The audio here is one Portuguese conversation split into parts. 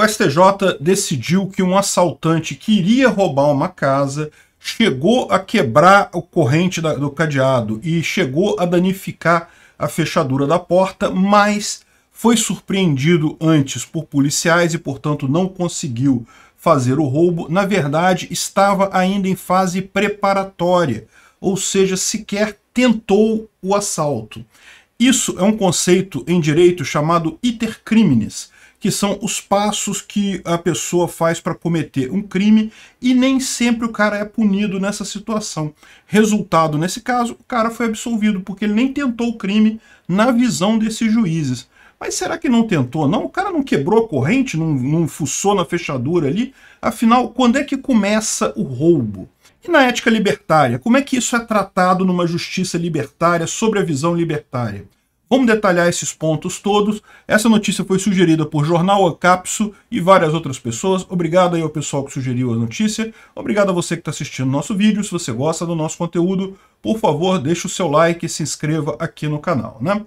o STJ decidiu que um assaltante que iria roubar uma casa chegou a quebrar o corrente da, do cadeado e chegou a danificar a fechadura da porta, mas foi surpreendido antes por policiais e, portanto, não conseguiu fazer o roubo. Na verdade, estava ainda em fase preparatória, ou seja, sequer tentou o assalto. Isso é um conceito em direito chamado iter criminis, que são os passos que a pessoa faz para cometer um crime e nem sempre o cara é punido nessa situação. Resultado, nesse caso, o cara foi absolvido porque ele nem tentou o crime na visão desses juízes. Mas será que não tentou, não? O cara não quebrou a corrente, não, não fuçou na fechadura ali? Afinal, quando é que começa o roubo? E na ética libertária, como é que isso é tratado numa justiça libertária sobre a visão libertária? Vamos detalhar esses pontos todos. Essa notícia foi sugerida por Jornal Acapso e várias outras pessoas. Obrigado aí ao pessoal que sugeriu a notícia. Obrigado a você que está assistindo nosso vídeo. Se você gosta do nosso conteúdo, por favor, deixe o seu like e se inscreva aqui no canal, né?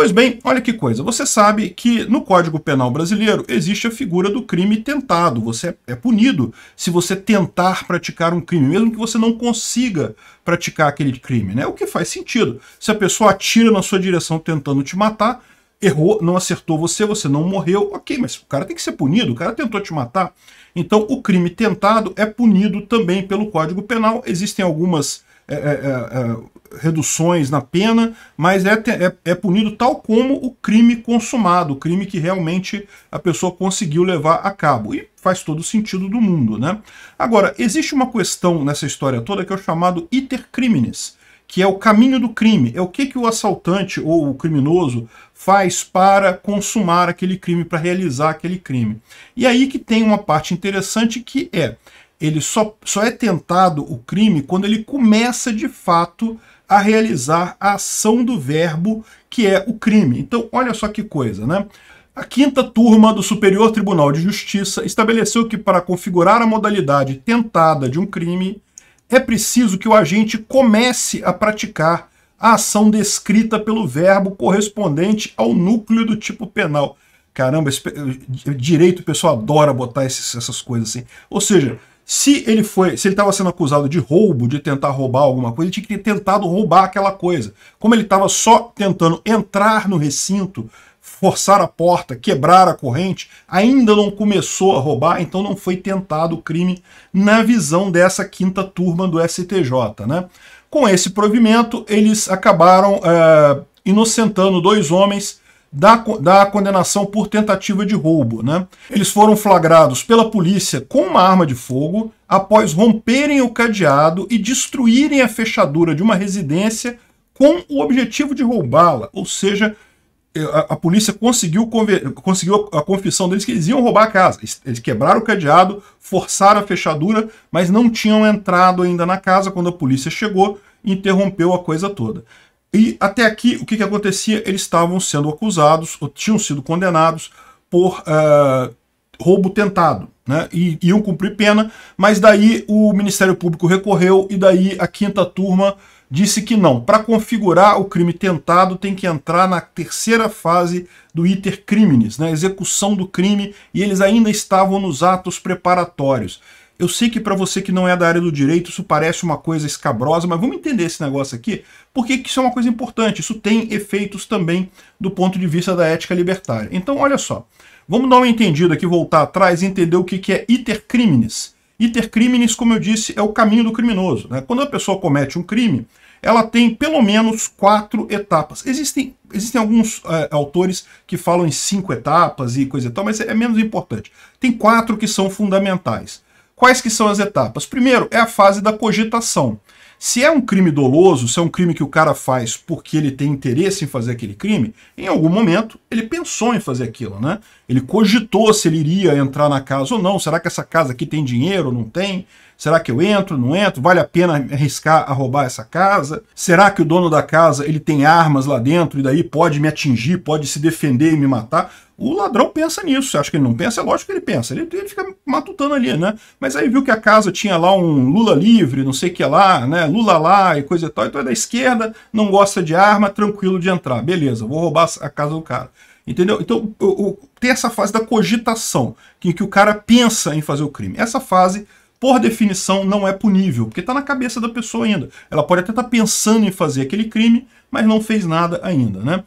Pois bem, olha que coisa, você sabe que no Código Penal Brasileiro existe a figura do crime tentado. Você é punido se você tentar praticar um crime, mesmo que você não consiga praticar aquele crime, né? O que faz sentido. Se a pessoa atira na sua direção tentando te matar, errou, não acertou você, você não morreu, ok, mas o cara tem que ser punido, o cara tentou te matar. Então o crime tentado é punido também pelo Código Penal. Existem algumas é é, é, é, reduções na pena, mas é, é, é, punido tal como o crime consumado, o crime que realmente a pessoa conseguiu levar a cabo. E faz todo o sentido do mundo, né? Agora, existe uma questão nessa história toda que é o chamado iter criminis, que é o caminho do crime, é o que, que o assaltante ou o criminoso faz para consumar aquele crime, para realizar aquele crime. E aí que tem uma parte interessante que é, ele só, só é tentado o crime quando ele começa de fato a realizar a ação do verbo que é o crime. Então, olha só que coisa, né? A quinta turma do Superior Tribunal de Justiça estabeleceu que para configurar a modalidade tentada de um crime, é preciso que o agente comece a praticar a ação descrita pelo verbo correspondente ao núcleo do tipo penal. Caramba, esse, eh, direito o pessoal adora botar esses, essas coisas assim. Ou seja, se ele foi, se ele estava sendo acusado de roubo, de tentar roubar alguma coisa, ele tinha que ter tentado roubar aquela coisa. Como ele estava só tentando entrar no recinto, forçar a porta, quebrar a corrente, ainda não começou a roubar, então não foi tentado o crime na visão dessa quinta turma do STJ. Né? Com esse provimento, eles acabaram é, inocentando dois homens da, da condenação por tentativa de roubo. Né? Eles foram flagrados pela polícia com uma arma de fogo após romperem o cadeado e destruírem a fechadura de uma residência com o objetivo de roubá-la. Ou seja, eh, a, a polícia conseguiu, conseguiu a, a confissão deles que eles iam roubar a casa. Eles quebraram o cadeado, forçaram a fechadura, mas não tinham entrado ainda na casa quando a polícia chegou interrompeu a coisa toda. E até aqui, o que, que acontecia? Eles estavam sendo acusados, ou tinham sido condenados por uh, roubo tentado. Né, e iam cumprir pena, mas daí o Ministério Público recorreu e daí a quinta turma disse que não. Para configurar o crime tentado, tem que entrar na terceira fase do iter criminis, na né, execução do crime, e eles ainda estavam nos atos preparatórios. Eu sei que para você que não é da área do direito, isso parece uma coisa escabrosa, mas vamos entender esse negócio aqui, porque isso é uma coisa importante, isso tem efeitos também do ponto de vista da ética libertária. Então, olha só, vamos dar uma entendida aqui, voltar atrás e entender o que é iter criminis. Iter criminis, como eu disse, é o caminho do criminoso. Né? Quando a pessoa comete um crime, ela tem pelo menos quatro etapas. Existem, existem alguns é, autores que falam em cinco etapas e coisa e tal, mas é menos importante. Tem quatro que são fundamentais. Quais que são as etapas? Primeiro, é a fase da cogitação. Se é um crime doloso, se é um crime que o cara faz porque ele tem interesse em fazer aquele crime, em algum momento ele pensou em fazer aquilo, né? Ele cogitou se ele iria entrar na casa ou não. Será que essa casa aqui tem dinheiro ou não tem? Será que eu entro, não entro? Vale a pena arriscar a roubar essa casa? Será que o dono da casa ele tem armas lá dentro e daí pode me atingir, pode se defender e me matar? O ladrão pensa nisso. Você acha que ele não pensa? É lógico que ele pensa. Ele, ele fica matutando ali, né? Mas aí viu que a casa tinha lá um Lula livre, não sei o que lá, né? Lula lá e coisa e tal. Então é da esquerda, não gosta de arma, tranquilo de entrar. Beleza, vou roubar a casa do cara. Entendeu? Então o, o, tem essa fase da cogitação, em que o cara pensa em fazer o crime. Essa fase por definição, não é punível, porque está na cabeça da pessoa ainda. Ela pode até estar tá pensando em fazer aquele crime, mas não fez nada ainda, né?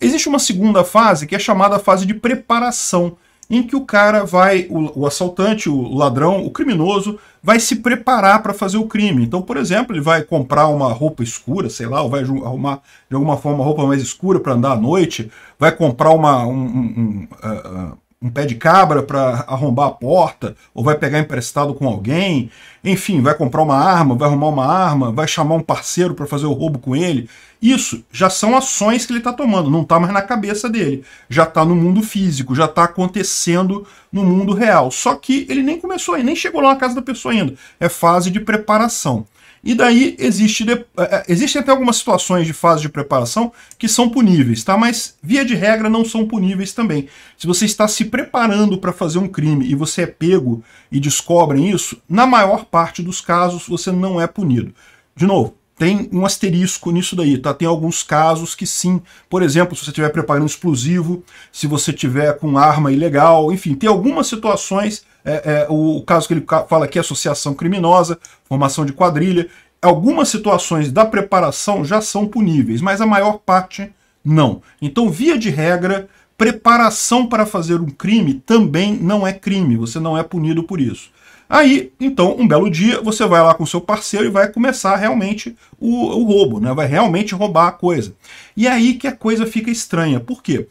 Existe uma segunda fase que é chamada fase de preparação, em que o cara vai, o, o assaltante, o ladrão, o criminoso, vai se preparar para fazer o crime. Então, por exemplo, ele vai comprar uma roupa escura, sei lá, ou vai arrumar de alguma forma uma roupa mais escura para andar à noite, vai comprar uma, um, um, um, uh, uh, um pé de cabra para arrombar a porta, ou vai pegar emprestado com alguém, enfim, vai comprar uma arma, vai arrumar uma arma, vai chamar um parceiro para fazer o roubo com ele. Isso já são ações que ele está tomando, não está mais na cabeça dele, já está no mundo físico, já está acontecendo no mundo real. Só que ele nem começou, ele nem chegou lá na casa da pessoa ainda. É fase de preparação. E daí existe, de, eh, eh, existe até algumas situações de fase de preparação que são puníveis, tá? Mas via de regra não são puníveis também. Se você está se preparando para fazer um crime e você é pego e descobrem isso, na maior parte dos casos você não é punido. De novo, tem um asterisco nisso daí, tá? Tem alguns casos que sim. Por exemplo, se você estiver preparando explosivo, se você tiver com arma ilegal, enfim, tem algumas situações é, é, o caso que ele fala aqui, associação criminosa, formação de quadrilha. Algumas situações da preparação já são puníveis, mas a maior parte não. Então, via de regra, preparação para fazer um crime também não é crime, você não é punido por isso. Aí, então, um belo dia, você vai lá com seu parceiro e vai começar realmente o, o, roubo, né? vai realmente roubar a coisa. E é aí que a coisa fica estranha. Por quê?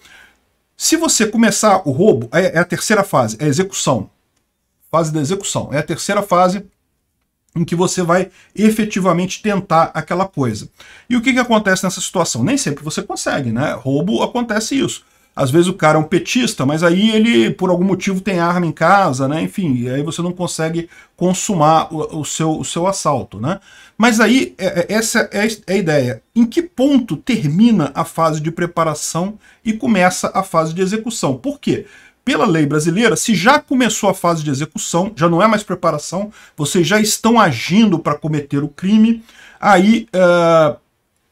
Se você começar o roubo, é, é a terceira fase, é a execução fase da execução. É a terceira fase em que você vai efetivamente tentar aquela coisa. E o que, que acontece nessa situação? Nem sempre você consegue, né? Roubo acontece isso. Às vezes o cara é um petista, mas aí ele, por algum motivo, tem arma em casa, né? Enfim, e aí você não consegue consumar o, o, seu, o seu assalto, né? Mas aí, é, é essa é, é a ideia. Em que ponto termina a fase de preparação e começa a fase de execução? Por quê? pela lei brasileira, se já começou a fase de execução, já não é mais preparação, vocês já estão agindo para cometer o crime, aí uh,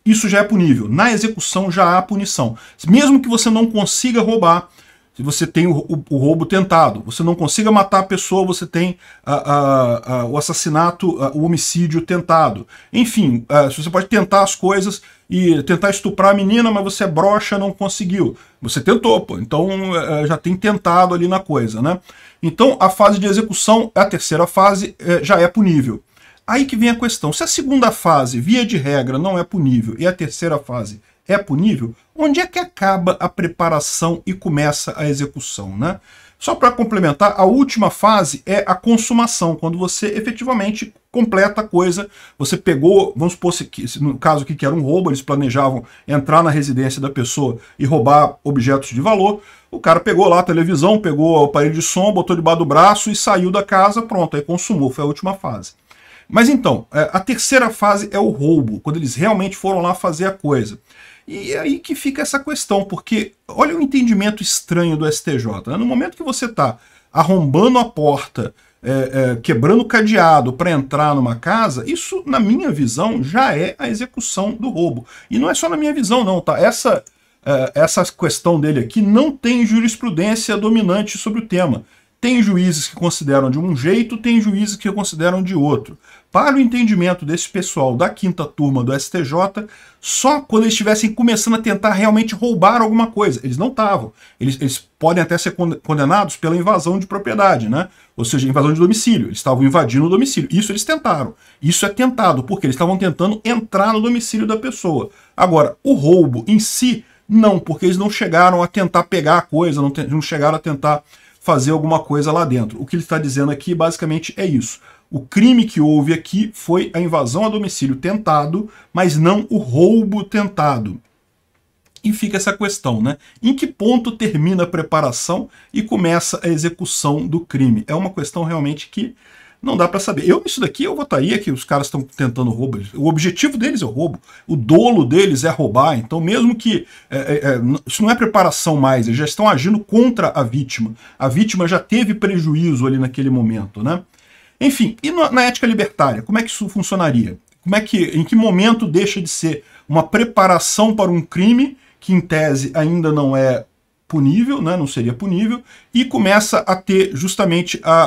isso já é punível. Na execução já há punição. Mesmo que você não consiga roubar, se você tem o, o, o, roubo tentado, você não consiga matar a pessoa, você tem a, ah, a, ah, a, ah, o assassinato, o homicídio tentado. Enfim, você pode tentar as coisas e tentar estuprar a menina, mas você é broxa, não conseguiu. Você tentou, pô, então eh, eh, já tem tentado ali na coisa, né? Então a fase de execução, a terceira fase, eh, já é punível. Aí que vem a questão, se a segunda fase, via de regra, não é punível, e a terceira fase é punível? Onde é que acaba a preparação e começa a execução, né? Só para complementar, a última fase é a consumação, quando você efetivamente completa a coisa. Você pegou, vamos supor, no caso aqui que era um roubo, eles planejavam entrar na residência da pessoa e roubar objetos de valor. O cara pegou lá a televisão, pegou o aparelho de som, botou debaixo do braço e saiu da casa, pronto, aí consumou, foi a última fase. Mas então, é, a terceira fase é o roubo, quando eles realmente foram lá fazer a coisa. E é aí que fica essa questão, porque olha o entendimento estranho do STJ. Né? No momento que você está arrombando a porta, é, é, quebrando o cadeado para entrar numa casa, isso, na minha visão, já é a execução do roubo. E não é só na minha visão, não, tá? Essa, é, essa questão dele aqui não tem jurisprudência dominante sobre o tema. Tem juízes que consideram de um jeito, tem juízes que consideram de outro para o entendimento desse pessoal da quinta turma do STJ, só quando eles estivessem começando a tentar realmente roubar alguma coisa. Eles não estavam. Eles, eles podem até ser condenados pela invasão de propriedade, né? Ou seja, invasão de domicílio. Eles estavam invadindo o domicílio. Isso eles tentaram. Isso é tentado, porque eles estavam tentando entrar no domicílio da pessoa. Agora, o roubo em si, não, porque eles não chegaram a tentar pegar a coisa, não, não chegaram a tentar fazer alguma coisa lá dentro. O que ele está dizendo aqui basicamente é isso. O crime que houve aqui foi a invasão a domicílio tentado, mas não o roubo tentado. E fica essa questão, né? Em que ponto termina a preparação e começa a execução do crime? É uma questão realmente que não dá para saber. Eu, isso daqui, eu votaria que os caras estão tentando roubo. O objetivo deles é o roubo. O dolo deles é roubar. Então, mesmo que. É, é, é isso não é preparação mais, eles já estão agindo contra a vítima. A vítima já teve prejuízo ali naquele momento, né? Enfim, e na ética libertária, como é que isso funcionaria? Como é que, em que momento deixa de ser uma preparação para um crime que em tese ainda não é punível, né, não seria punível, e começa a ter justamente a,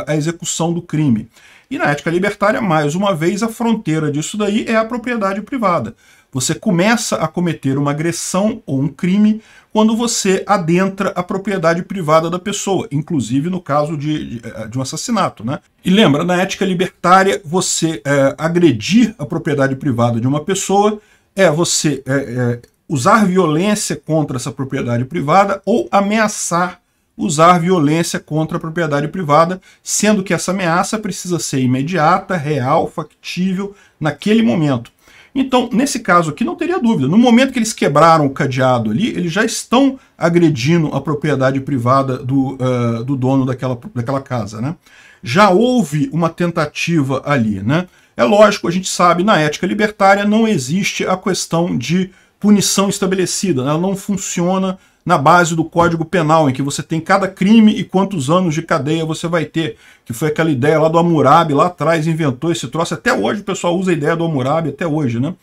a, a, execução do crime. E na ética libertária, mais uma vez, a fronteira disso daí é a propriedade privada. Você começa a cometer uma agressão ou um crime quando você adentra a propriedade privada da pessoa, inclusive no caso de, de, eh, de um assassinato. Né? E lembra, na ética libertária, você é, agredir a propriedade privada de uma pessoa é você é, é, usar violência contra essa propriedade privada ou ameaçar usar violência contra a propriedade privada, sendo que essa ameaça precisa ser imediata, real, factível, naquele momento. Então, nesse caso aqui, não teria dúvida. No momento que eles quebraram o cadeado ali, eles já estão agredindo a propriedade privada do, uh, do dono daquela, daquela casa. Né? Já houve uma tentativa ali. Né? É lógico, a gente sabe, na ética libertária não existe a questão de punição estabelecida. Né? Ela não funciona na base do Código Penal, em que você tem cada crime e quantos anos de cadeia você vai ter, que foi aquela ideia lá do Hammurabi, lá atrás inventou esse troço, até hoje o pessoal usa a ideia do Hammurabi, até hoje, né?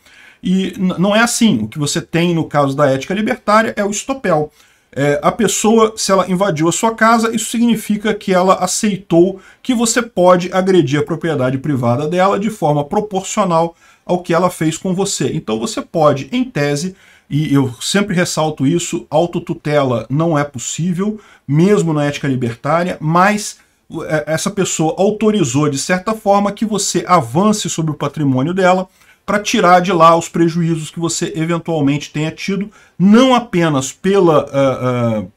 E não é assim, o que você tem no caso da ética libertária é o estopel. É, a pessoa, se ela invadiu a sua casa, isso significa que ela aceitou que você pode agredir a propriedade privada dela de forma proporcional ao que ela fez com você. Então você pode, em tese, e eu sempre ressalto isso, autotutela não é possível, mesmo na ética libertária, mas é, essa pessoa autorizou, de certa forma, que você avance sobre o patrimônio dela para tirar de lá os prejuízos que você eventualmente tenha tido, não apenas pela... Uh, uh,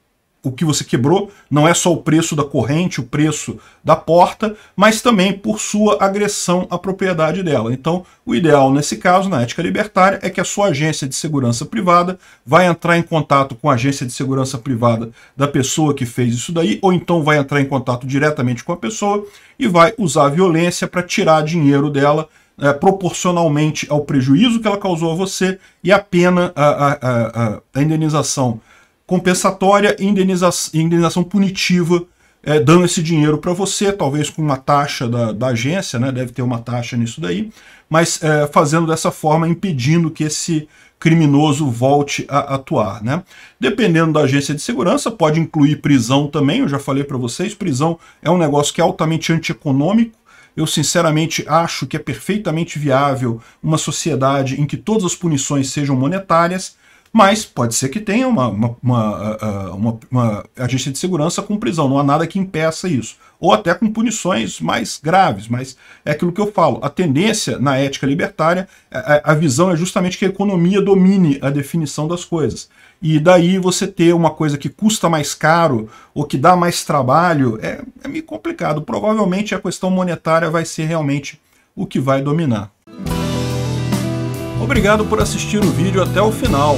o que você quebrou não é só o preço da corrente, o preço da porta, mas também por sua agressão à propriedade dela. Então, o ideal nesse caso, na ética libertária, é que a sua agência de segurança privada vai entrar em contato com a agência de segurança privada da pessoa que fez isso daí, ou então vai entrar em contato diretamente com a pessoa e vai usar a violência para tirar dinheiro dela é, proporcionalmente ao prejuízo que ela causou a você e a pena, a, a, a, a indenização compensatória e indenização, indenização punitiva, é, dando esse dinheiro para você, talvez com uma taxa da, da, agência, né? deve ter uma taxa nisso daí, mas é, fazendo dessa forma, impedindo que esse criminoso volte a atuar. Né? Dependendo da agência de segurança, pode incluir prisão também, eu já falei para vocês, prisão é um negócio que é altamente antieconômico, eu sinceramente acho que é perfeitamente viável uma sociedade em que todas as punições sejam monetárias, mas pode ser que tenha uma, uma, uma, ah, ah, uma, uma agência de segurança com prisão, não há nada que impeça isso. Ou até com punições mais graves, mas é aquilo que eu falo. A tendência na ética libertária, a, a visão é justamente que a economia domine a definição das coisas. E daí você ter uma coisa que custa mais caro ou que dá mais trabalho é, é meio complicado. Provavelmente a questão monetária vai ser realmente o que vai dominar. Obrigado por assistir o vídeo até o final.